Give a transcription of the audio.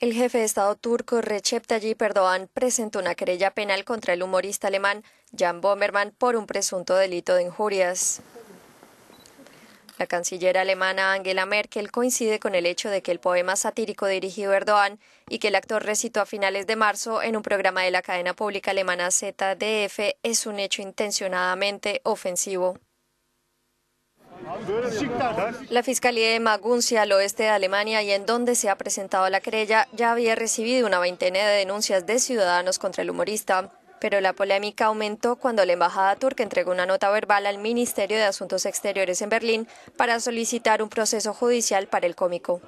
El jefe de Estado turco Recep Tayyip Erdogan presentó una querella penal contra el humorista alemán Jan bommermann por un presunto delito de injurias. La canciller alemana Angela Merkel coincide con el hecho de que el poema satírico dirigido a Erdogan y que el actor recitó a finales de marzo en un programa de la cadena pública alemana ZDF es un hecho intencionadamente ofensivo. La Fiscalía de Maguncia, al oeste de Alemania y en donde se ha presentado la querella, ya había recibido una veintena de denuncias de ciudadanos contra el humorista. Pero la polémica aumentó cuando la embajada turca entregó una nota verbal al Ministerio de Asuntos Exteriores en Berlín para solicitar un proceso judicial para el cómico.